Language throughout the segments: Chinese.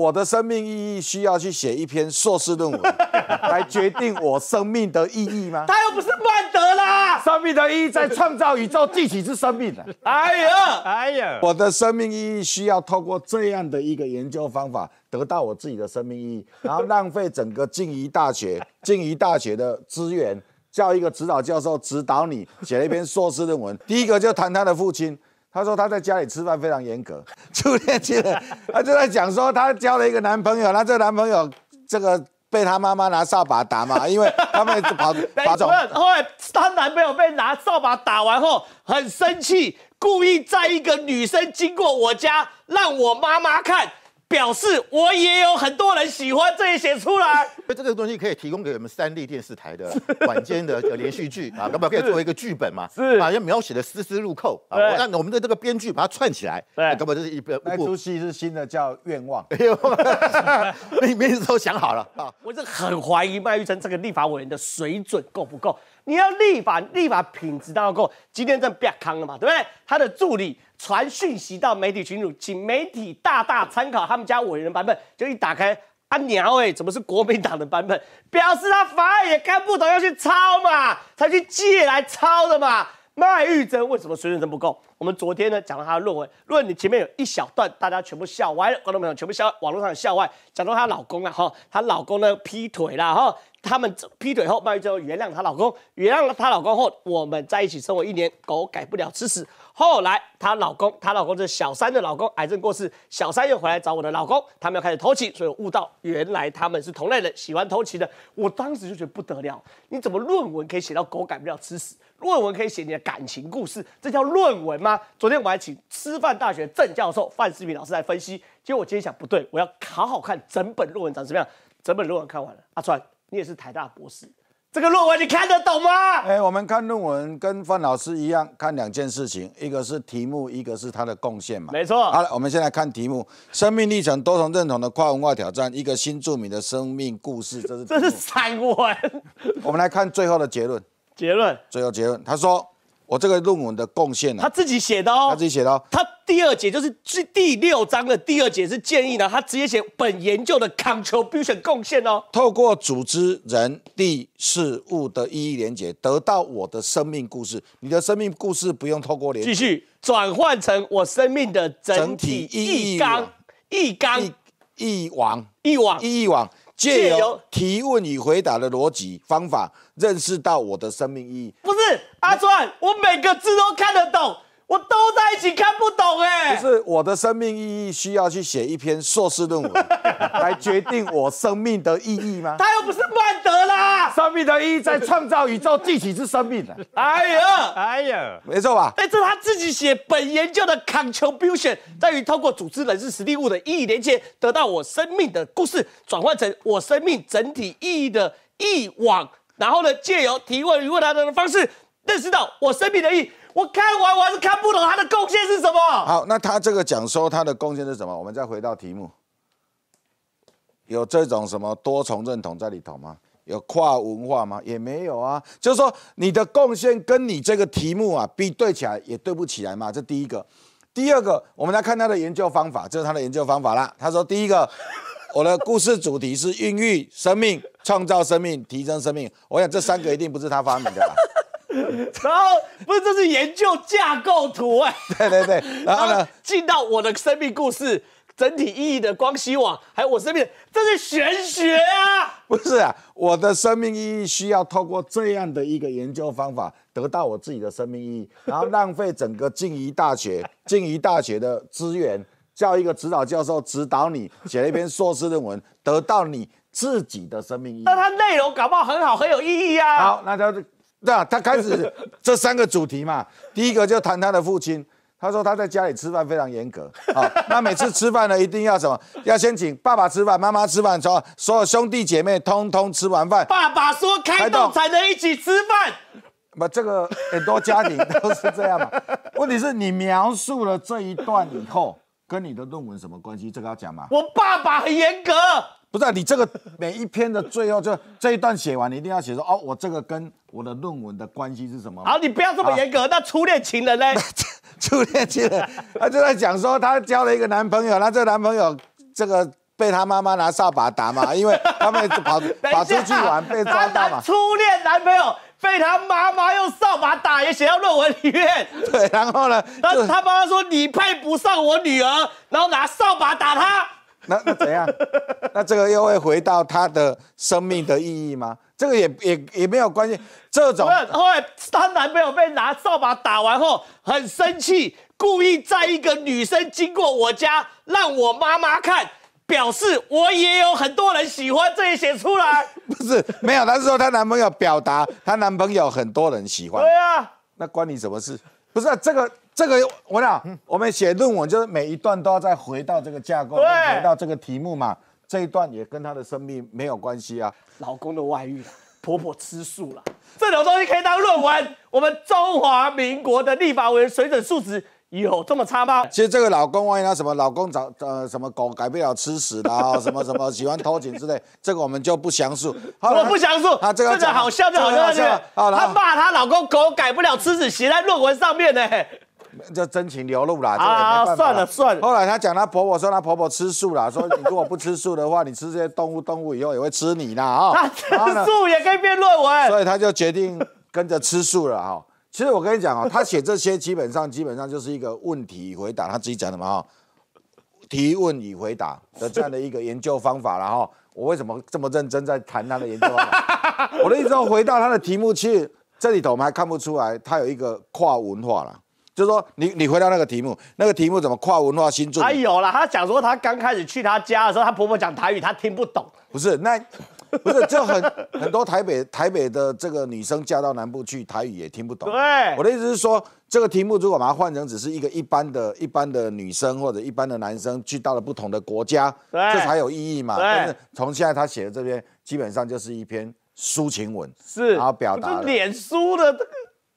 我的生命意义需要去写一篇硕士论文 来决定我生命的意义吗？他又不是曼德啦，生命的意义在创造宇宙，具体是生命的。哎呀，哎呀，我的生命意义需要透过这样的一个研究方法得到我自己的生命意义，然后浪费整个静宜大学、静宜大学的资源，叫一个指导教授指导你写了一篇硕士论文，第一个就谈他的父亲。他说他在家里吃饭非常严格。初恋情人，他就在讲说他交了一个男朋友，那这个男朋友这个被他妈妈拿扫把打嘛，因为他们跑跑走。后来她男朋友被拿扫把打完后很生气，故意在一个女生经过我家让我妈妈看。表示我也有很多人喜欢这一写出来，所以这个东西可以提供给我们三立电视台的 晚间的连续剧啊，可不可以做一个剧本嘛？是啊，要描写得丝丝入扣啊。让我们的这个编剧把它串起来。对，根本就是一部。那出戏是新的，叫《愿望》。你 名字都想好了。啊，我是很怀疑麦玉成这个立法委员的水准够不够？你要立法，立法品质到要够。今天这变康了嘛，对不对？他的助理。传讯息到媒体群组，请媒体大大参考他们家伟人版本。就一打开，啊娘哎，怎么是国民党的版本？表示他反而也看不懂，要去抄嘛，才去借来抄的嘛。卖玉珍为什么水准真不够？我们昨天呢讲到她的论文，如果你前面有一小段大家全部笑歪了，观众朋友全部笑，网络上笑歪。讲到她老公啊，哈，她老公呢劈腿了哈，他们劈腿后，曼玉就原谅她老公，原谅了她老公后，我们在一起生活一年，狗改不了吃屎。后来她老公，她老公是小三的老公，癌症过世，小三又回来找我的老公，他们要开始偷情，所以我悟到，原来他们是同类人，喜欢偷情的。我当时就觉得不得了，你怎么论文可以写到狗改不了吃屎？论文可以写你的感情故事，这叫论文吗？昨天我还请师范大学郑教授范思敏老师来分析，结果我今天想不对，我要好好看整本论文长什么样。整本论文看完了，阿川，你也是台大博士，这个论文你看得懂吗？哎，我们看论文跟范老师一样，看两件事情，一个是题目，一个是他的贡献嘛。没错。好了，我们先来看题目：生命历程多重认同的跨文化挑战——一个新著名的生命故事。这是 这是散文。我们来看最后的结论。结论。最后结论，他说。我这个论文的贡献，他自己写的哦，他自己写的哦。他第二节就是第第六章的第二节是建议呢，他直接写本研究的 contribution 贡献哦。透过组织人地事物的意义连接，得到我的生命故事。你的生命故事不用透过连，继续转换成我生命的整体意义网、意义纲、意网、意义网、意网。借由提问与回答的逻辑方法，认识到我的生命意义。不是阿川，我每个字都看得懂，我都在一起看不懂哎。不是我的生命意义需要去写一篇硕士论文 来决定我生命的意义吗？他又不是曼德啦。生命的意义在创造宇宙具体是生命呢？哎呀，哎呀，没错吧？哎，这是他自己写本研究的 contribution，在于透过组织人是实力物的意义连接，得到我生命的故事，转换成我生命整体意义的意往，然后呢，借由提问与问答的方式，认识到我生命的意。义。我看完我还是看不懂他的贡献是什么。好，那他这个讲说他的贡献是什么？我们再回到题目，有这种什么多重认同在里头吗？有跨文化吗？也没有啊，就是说你的贡献跟你这个题目啊比对起来也对不起来嘛。这第一个，第二个，我们来看他的研究方法，这是他的研究方法啦。他说，第一个，我的故事主题是孕育生命、创造生命、提升生命。我想这三个一定不是他发明的。然后，不是这是研究架构图哎。对对对，然后呢？进到我的生命故事。整体意义的光希网，还有我身边这是玄学啊！不是，啊，我的生命意义需要透过这样的一个研究方法，得到我自己的生命意义，然后浪费整个静宜大学、静宜大学的资源，叫一个指导教授指导你写了一篇硕士论文，得到你自己的生命意义。那他内容搞不好很好，很有意义啊！好，那他那他开始这三个主题嘛，第一个就谈他的父亲。他说他在家里吃饭非常严格，好，那每次吃饭呢，一定要什么？要先请爸爸吃饭，妈妈吃饭，说所有兄弟姐妹通通吃完饭，爸爸说开动才能一起吃饭。不，这个很多家庭都是这样嘛。问题是你描述了这一段以后，跟你的论文什么关系？这个要讲吗？我爸爸很严格，不是你这个每一篇的最后就这一段写完，你一定要写说哦，我这个跟我的论文的关系是什么？好，你不要这么严格。那初恋情人呢？初恋情人，她 就在讲说，她交了一个男朋友，那这男朋友这个被她妈妈拿扫把打嘛，因为他们跑 跑出去玩被抓到嘛。初恋男朋友被她妈妈用扫把打，也写到论文里面。对，然后呢，她她妈妈说你配不上我女儿，然后拿扫把打他。那那怎样？那这个又会回到她的生命的意义吗？这个也也也没有关系，这种后来她男朋友被拿扫把打完后很生气，故意在一个女生经过我家让我妈妈看，表示我也有很多人喜欢这也写出来。不是没有，她是说她男朋友表达她男朋友很多人喜欢。对啊，那关你什么事？不是这个这个，我讲我们写论文就是每一段都要再回到这个架构，回到这个题目嘛。这一段也跟她的生命没有关系啊！老公的外遇了，婆婆吃素了，这种东西可以当论文？我们中华民国的立法委员水准素质有这么差吗？其实这个老公，万一他什么老公找呃什么狗改不了吃屎的啊，什么 什么喜欢偷情之类，这个我们就不详述。我不详述。他这个真的好笑，就好笑这个。他骂他老公狗改不了吃屎，写在论文上面呢。就真情流露啦，啊，算了算了。后来他讲他婆婆说他婆婆吃素啦，说 你如果不吃素的话，你吃这些动物，动物以后也会吃你啦。哦。他吃素也可以变论文，所以他就决定跟着吃素了，哈。其实我跟你讲哦，他写这些基本上基本上就是一个问题回答，他自己讲的嘛，哈。提问与回答的这样的一个研究方法，然后我为什么这么认真在谈他的研究方法？我的意思回到他的题目去，这里头我们还看不出来他有一个跨文化了。就说你你回到那个题目，那个题目怎么跨文化新作？还有啦，他讲说他刚开始去他家的时候，他婆婆讲台语，他听不懂。不是那，不是就很很多台北台北的这个女生嫁到南部去，台语也听不懂。对，我的意思是说，这个题目如果把它换成只是一个一般的一般的女生或者一般的男生去到了不同的国家，这才有意义嘛。但是从现在他写的这篇，基本上就是一篇抒情文，是，然后表达脸书的这个。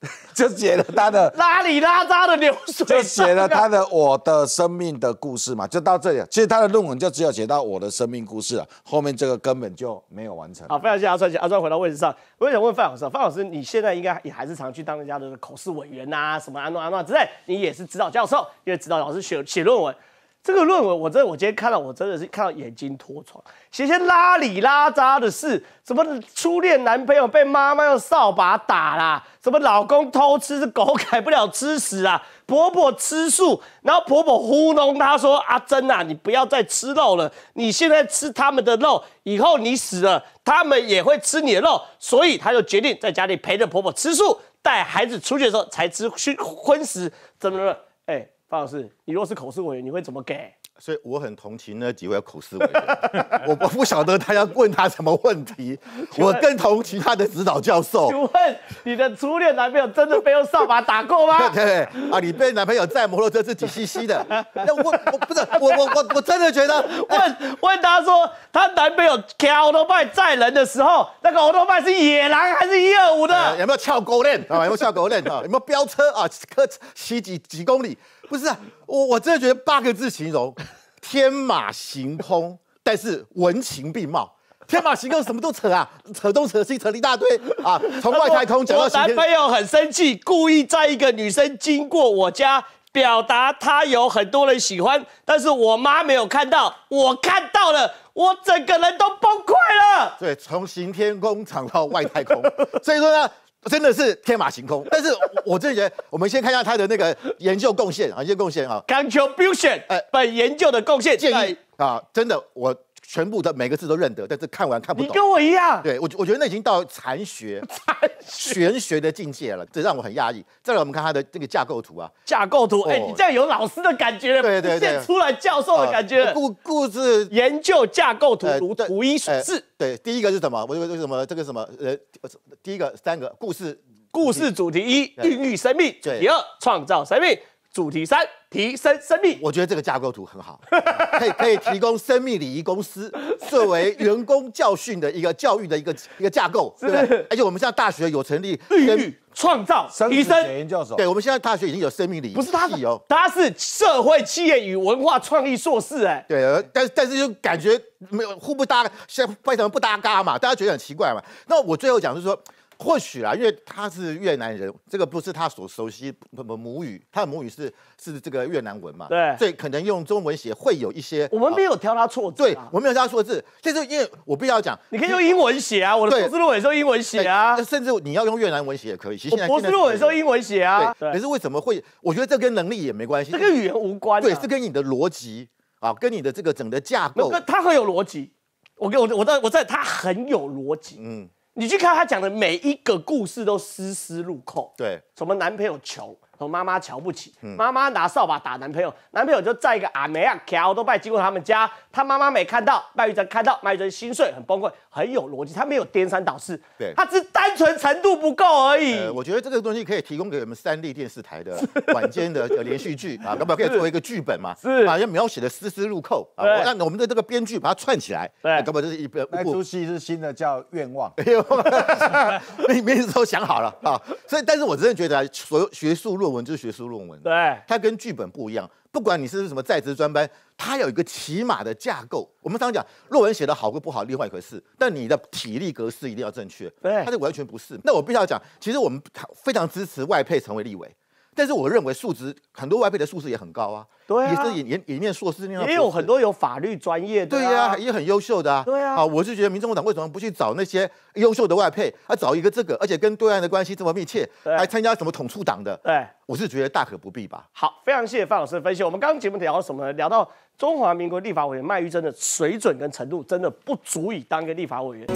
就写了他的 拉里拉扎的流水，就写了他的我的生命的故事嘛，就到这里。其实他的论文就只有写到我的生命故事了，后面这个根本就没有完成。好，非常谢谢阿川，阿川回到位置上。我也想问范老师，范老师你现在应该也还是常去当人家的口试委员呐，什么安诺安诺之类，你也是指导教授，因为指导老师写写论文。这个论文，我真我今天看到，我真的是看到眼睛脱床，写些拉里拉渣的事，什么初恋男朋友被妈妈用扫把打啦，什么老公偷吃是狗改不了吃屎啊，婆婆吃素，然后婆婆糊弄她说：“阿珍啊，你不要再吃肉了，你现在吃他们的肉，以后你死了，他们也会吃你的肉。”所以她就决定在家里陪着婆婆吃素，带孩子出去的时候才吃荤荤食，怎么么，哎。方老师，你若是口试委员，你会怎么给？所以我很同情那几位口试委员，我我不晓得他要问他什么问题。我更同情他的指导教授。请问你的初恋男朋友真的被用扫把打过吗？对，啊，你被男朋友在摩托车是底吸吸的。那我我不是我我我我真的觉得，问问他说他男朋友开奥头派载人的时候，那个奥头派是野狼还是一二五的？有没有翘狗链啊？有没有翘狗链啊？有没有飙车啊？开骑几几公里？不是我，我真的觉得八个字形容，天马行空，但是文情并茂。天马行空什么都扯啊，扯东扯西扯一大堆啊，从外太空讲到。我男朋友很生气，故意在一个女生经过我家，表达他有很多人喜欢，但是我妈没有看到，我看到了，我整个人都崩溃了。对，从行天工长到外太空，所以说呢。真的是天马行空，但是我真 觉得，我们先看一下他的那个研究贡献啊，研究贡献啊 c o n t r i b u t i o n 呃，本研究的贡献建议啊，真的我。全部的每个字都认得，但是看完看不懂。你跟我一样。对我，我觉得那已经到残学、残玄学的境界了，这让我很压抑。再来，我们看他的这个架构图啊，架构图。哎，你这样有老师的感觉了，对对对，现在出来教授的感觉了。故故事研究架构图如图，无一数字。对，第一个是什么？我为为什么这个什么？呃，第一个三个故事，故事主题一：孕育生命；第二：创造生命。主题三：提升生命。我觉得这个架构图很好，可以可以提供生命礼仪公司作为员工教训的一个教育的一个一个架构。对，而且我们现在大学有成立绿绿创造提升。钱教授，对，我们现在大学已经有生命礼仪，不是他有，他是社会企业与文化创意硕士。哎，对，但但是就感觉没有互不搭，现为什么不搭嘎嘛？大家觉得很奇怪嘛？那我最后讲是说。或许啊，因为他是越南人，这个不是他所熟悉什么母语，他的母语是是这个越南文嘛？对，所以可能用中文写会有一些。我们没有挑他错字，对，我没有挑他错字。就是因为我必须要讲，你可以用英文写啊，我的博士论文也用英文写啊，甚至你要用越南文写也可以。其实博士论文也用英文写啊，可是为什么会？我觉得这跟能力也没关系，这跟语言无关，对，是跟你的逻辑啊，跟你的这个整的架构。他很有逻辑，我跟我我在我在，他很有逻辑，嗯。你去看他讲的每一个故事，都丝丝入扣。对，什么男朋友穷。和妈妈瞧不起，妈妈拿扫把打男朋友，男朋友就在一个阿梅啊桥都拜经过他们家，他妈妈没看到，麦玉珍看到，麦玉珍心碎很崩溃，很有逻辑，他没有颠三倒四，对，他只单纯程度不够而已。我觉得这个东西可以提供给我们三立电视台的 晚间的连续剧啊，葛么可以作为一个剧本嘛，是，把要描写的丝丝入扣啊，我让我们的这个编剧把它串起来，对，葛本就是一部。那出戏是新的，叫愿望，你名字都想好了啊，所以但是我真的觉得所有学术路。文就是学术论文，对它跟剧本不一样。不管你是什么在职专班，它有一个起码的架构。我们常常讲，论文写的好或不好，另外一回事。但你的体力格式一定要正确。对，它就完全不是。那我必须要讲，其实我们非常支持外配成为立委。但是我认为素质很多外配的素质也很高啊，对，也是也也念硕士，也有很多有法律专业的，对呀，也很优秀的啊，对啊，我是觉得民进党为什么不去找那些优秀的外配，而找一个这个，而且跟对岸的关系这么密切，还参加什么统促党的，对，我是觉得大可不必吧。好，非常谢谢范老师的分析。我们刚刚节目聊到什么呢？聊到中华民国立法委员麦玉珍的水准跟程度，真的不足以当一个立法委员。